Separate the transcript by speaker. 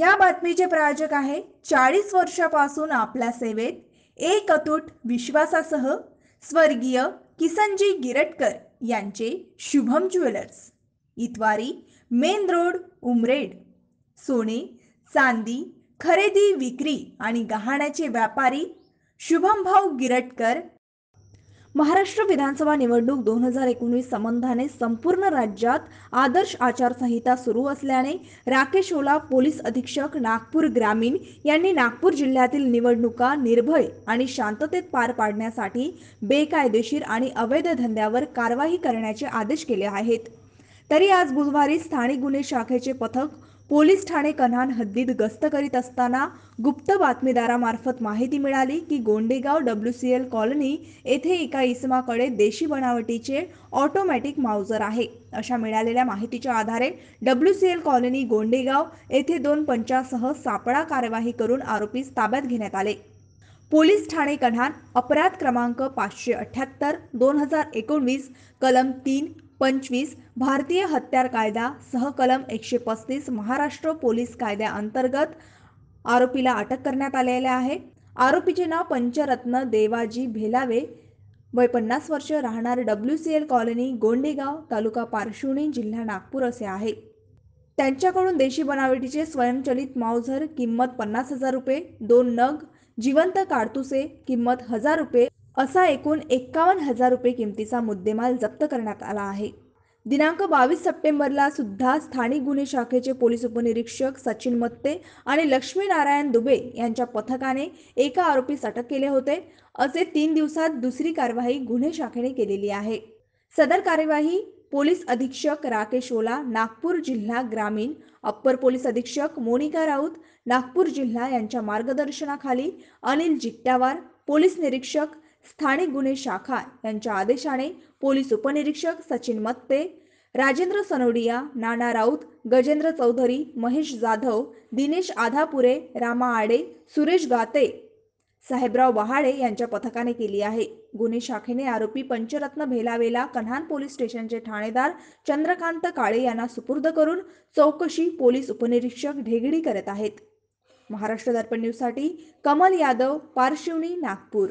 Speaker 1: या बातमीचे प्रायोजक आहे चाळीस वर्षापासून आपल्या सेवेत एक अतूट विश्वासासह स्वर्गीय किसनजी गिरटकर यांचे Shubham jewellers Itwari main road Umred सोने चांदी खरेदी विक्री आणि गहाण्याचे व्यापारी शुभम भाऊ गिरटकर महाराष्ट्र विधानसभा निवडणूक दोन हजार एकोणीस संबंधाने संपूर्ण राज्यात आदर्श आचारसंहिता सुरू असल्याने राकेश ओला पोलीस अधीक्षक नागपूर ग्रामीण यांनी नागपूर जिल्ह्यातील निवडणुका निर्भय आणि शांततेत पार पाडण्यासाठी बेकायदेशीर आणि अवैध धंद्यावर कारवाई करण्याचे आदेश केले आहेत तरी आज बुधवारी स्थानिक गुन्हे शाखेचे पथक पोलीस ठाणे कन्हान हद्दीत गस्त करीत असताना गुप्त बातमीदारामार्फत माहिती मिळाली की Gondegaon W C L colony येथे एका इसमाकडे देशी बनावटीचे ऑटोमॅटिक माउजर आहे अशा मिळालेल्या माहितीच्या आधारे W C L colony Gondegaon येथे दोन पंचासह सापळा कारवाई करून आरोपीस ताब्यात घेण्यात आले पोलीस ठाणे कन्हान अपराध क्रमांक पाचशे अठ्ठ्याहत्तर दोन हजार एकोणवीस कलम तीन पंचवीस भारतीय हत्यार कायदा सहकलम एकशे पस्तीस महाराष्ट्र पोलीस कायद्याअंतर्गत आरोपीला अटक करण्यात आलेल्या आहे आरोपीचे नाव पंचरत्न देवाजी भेलावे वय पन्नास वर्ष राहणार W C L colony Gondegaon तालुका पारशिवणी जिल्हा नागपूर असे आहे त्यांच्याकडून देशी बनावटीचे स्वयंचलित माउझर किंमत पन्नास हजार रुपये दोन नग जिवंत काडतुसे किंमत हजार रुपये असा एकूण एक्कावन्न हजार रुपये किमतीचा मुद्देमाल जप्त करण्यात आला आहे दिनांक बावीस सप्टेंबरला सुद्धा स्थानिक गुन्हे शाखेचे पोलीस उपनिरीक्षक सचिन मत्ते आणि लक्ष्मीनारायण दुबे यांच्या पथकाने एका आरोपीस अटक केले होते असे तीन दिवसात दुसरी कारवाई गुन्हे शाखेने केलेली आहे सदर कार्यवाही पोलीस अधीक्षक राकेश ओला नागपूर जिल्हा ग्रामीण अप्पर पोलीस अधीक्षक मोनिका राऊत नागपूर जिल्हा यांच्या मार्गदर्शनाखाली अनिल जिट्टवार पोलीस निरीक्षक स्थानिक गुन्हे शाखा यांच्या आदेशाने पोलीस उपनिरीक्षक सचिन मत्ते राजेंद्र सनोडिया नाना राऊत गजेंद्र चौधरी महेश जाधव दिनेश आधापुरे रामा आडे सुरेश गाते साहेबराव बहाडे यांच्या पथकाने केली आहे गुन्हे शाखेने आरोपी पंचरत्न भेलावेला कन्हान पोलीस स्टेशनचे ठाणेदार चंद्रकांत काळे यांना सुपूर्द करून चौकशी पोलीस उपनिरीक्षक ढेगडी करत आहेत महाराष्ट्र दर्पण न्यूजसाठी कमल यादव पारशिवणी नागपूर